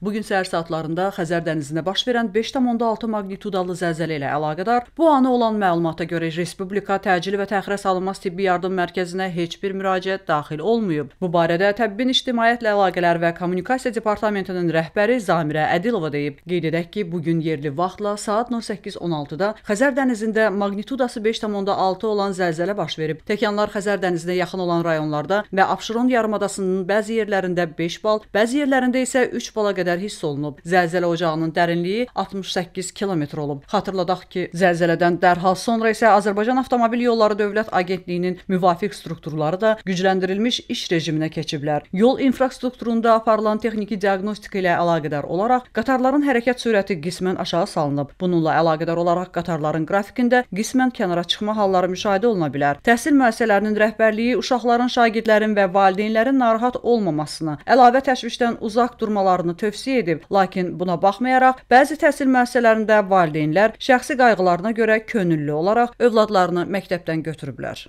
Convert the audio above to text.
Bu gün səhər saatlarında Xəzər dənizinə baş verən 5.6 maqnitudalı zəlzələ ilə əlaqədar bu anı olan məlumata görə Respublika Təcili və Təxirə Salınmaz Tibbi Yardım Mərkəzinə heç bir müraciət daxil olmayıb. Bu barədə Təbbin İctimaiyyətlə Əlaqələr və Kommunikasiya Departamentinin rəhbəri Zamirə Ədilova deyib. Qeyd edək ki, bu gün yerli vaxtla saat 08:16-da Xəzər dənizində maqnitudası 5.6 olan zəlzələ baş verib. Təkanlar Xəzər dənizinə yaxın olan rayonlarda və Abşeron yarımadasının bəzi yerlərində 5 bal, bəzi yerlərində isə 3 bala qədər qədər hiss olunub. Zəlzələ ocağının dərinliyi 68 kilometr olub. Xatırladaq ki, zəlzələdən dərhal sonra isə Azərbaycan Avtomobil Yolları Dövlət Agentliyinin müvafiq strukturları da gücləndirilmiş iş rejiminə keçiblər. Yol infrastrukturunda aparılan texniki diaqnostika ilə əlaqədar olaraq qatarların hərəkət sürəti qismən aşağı salınıb. Bununla əlaqədar olaraq qatarların qrafikində qismən kənara çıxma halları müşahidə oluna bilər. Təhsil müəssisələrinin rəhbərliyi uşaqların, şagirdlərin və valideynlərin narahat olmamasını, əlavə təşvişdən uzaq durmalarını tövsiyə tövsiyə edib. Lakin buna baxmayaraq, bəzi təhsil müəssisələrində valideynlər şəxsi qayğılarına görə könüllü olaraq övladlarını məktəbdən götürüblər.